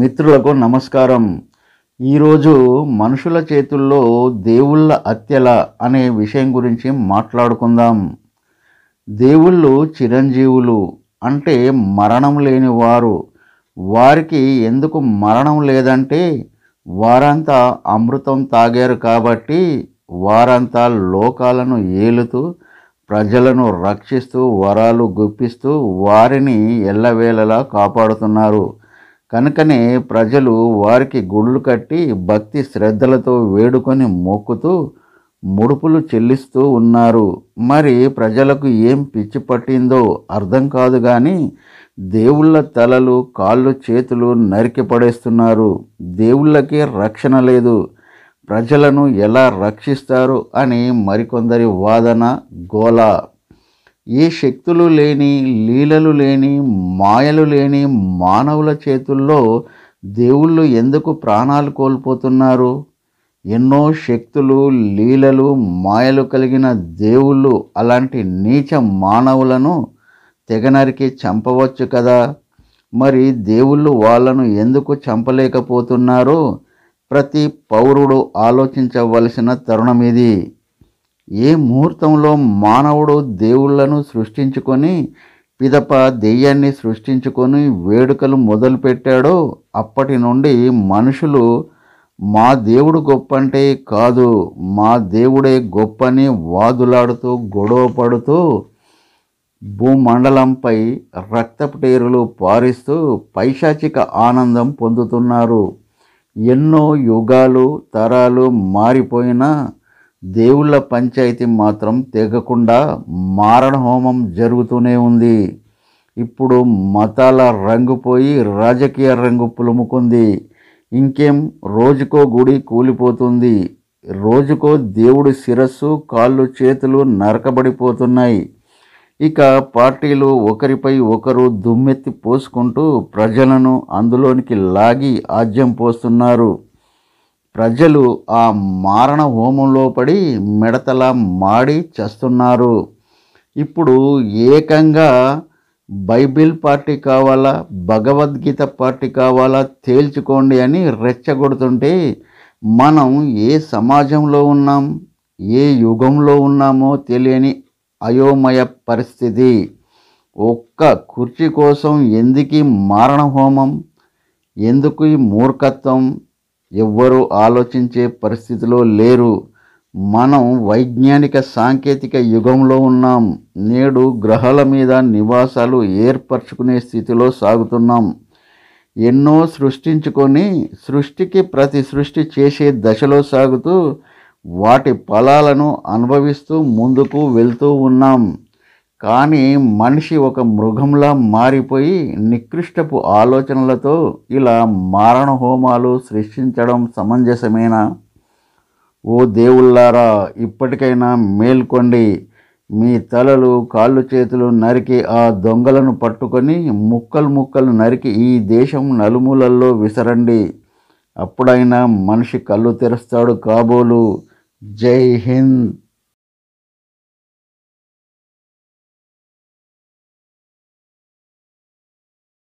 మిత్రులకు నమస్కారం ఈరోజు మనుషుల చేతుల్లో దేవుళ్ళ హత్యల అనే విషయం గురించి మాట్లాడుకుందాం దేవుళ్ళు చిరంజీవులు అంటే మరణం లేని వారు వారికి ఎందుకు మరణం లేదంటే వారంతా అమృతం తాగారు కాబట్టి వారంతా లోకాలను ఏలుతూ ప్రజలను రక్షిస్తూ వరాలు గుప్పిస్తూ వారిని ఎల్లవేళలా కాపాడుతున్నారు కనుకనే ప్రజలు వారికి గుళ్ళు కట్టి భక్తి శ్రద్ధలతో వేడుకొని మొక్కుతూ ముడుపులు చెల్లిస్తూ ఉన్నారు మరి ప్రజలకు ఏం పిచ్చి పట్టిందో అర్థం కాదు కానీ దేవుళ్ళ తలలు కాళ్ళు చేతులు నరికి పడేస్తున్నారు దేవుళ్ళకి రక్షణ లేదు ప్రజలను ఎలా రక్షిస్తారు అని మరికొందరి వాదన గోలా ఏ శక్తులు లేని లీలలు లేని మాయలు లేని మానవుల చేతుల్లో దేవుళ్ళు ఎందుకు ప్రాణాలు కోల్పోతున్నారు ఎన్నో శక్తులు లీలలు మాయలు కలిగిన దేవుళ్ళు అలాంటి నీచ మానవులను తెగనరికి చంపవచ్చు కదా మరి దేవుళ్ళు వాళ్ళను ఎందుకు చంపలేకపోతున్నారో ప్రతి పౌరుడు ఆలోచించవలసిన తరుణం ఇది ఏ ముహూర్తంలో మానవుడు దేవుళ్లను సృష్టించుకొని పిదప దెయ్యాన్ని సృష్టించుకొని వేడుకలు మొదలుపెట్టాడో అప్పటి నుండి మనుషులు మా దేవుడు గొప్ప అంటే కాదు మా దేవుడే గొప్పని వాదులాడుతూ గొడవ పడుతూ భూమండలంపై రక్తపుటేరులు పారిస్తూ పైశాచిక ఆనందం పొందుతున్నారు ఎన్నో యుగాలు తరాలు మారిపోయినా దేవుళ్ళ పంచాయతీ మాత్రం తెగకుండా మారణ హోమం జరుగుతూనే ఉంది ఇప్పుడు మతాల రంగు పోయి రాజకీయ రంగు పులుముకుంది ఇంకేం రోజుకో గుడి కూలిపోతుంది రోజుకో దేవుడి శిరస్సు కాళ్ళు చేతులు నరకబడిపోతున్నాయి ఇక పార్టీలు ఒకరిపై ఒకరు దుమ్మెత్తి పోసుకుంటూ ప్రజలను అందులోనికి లాగి ఆజ్యం పోస్తున్నారు ప్రజలు ఆ మారణ హోమంలో పడి మెడతల మాడి చేస్తున్నారు ఇప్పుడు ఏకంగా బైబిల్ పార్టీ కావాలా భగవద్గీత పార్టీ కావాలా తేల్చుకోండి అని రెచ్చగొడుతుంటే మనం ఏ సమాజంలో ఉన్నాం ఏ యుగంలో ఉన్నామో తెలియని అయోమయ పరిస్థితి ఒక్క కుర్చీ కోసం ఎందుకు మారణ హోమం ఎందుకు ఈ మూర్ఖత్వం ఎవ్వరూ ఆలోచించే పరిస్థితిలో లేరు మనం వైజ్ఞానిక సాంకేతిక యుగంలో ఉన్నాం నేడు గ్రహాల మీద నివాసాలు ఏర్పరచుకునే స్థితిలో సాగుతున్నాం ఎన్నో సృష్టించుకొని సృష్టికి ప్రతి సృష్టి చేసే దశలో సాగుతూ వాటి ఫలాలను అనుభవిస్తూ ముందుకు వెళ్తూ ఉన్నాం కానీ మనిషి ఒక మృగంలా మారిపోయి నికృష్టపు ఆలోచనలతో ఇలా మారణ హోమాలు సృష్టించడం సమంజసమేనా ఓ దేవుళ్ళారా ఇప్పటికైనా మేల్కొండి మీ తలలు కాళ్ళు చేతులు నరికి ఆ దొంగలను పట్టుకొని ముక్కలు ముక్కలు నరికి ఈ దేశం నలుమూలల్లో విసరండి అప్పుడైనా మనిషి కళ్ళు తెరుస్తాడు కాబోలు జై హింద్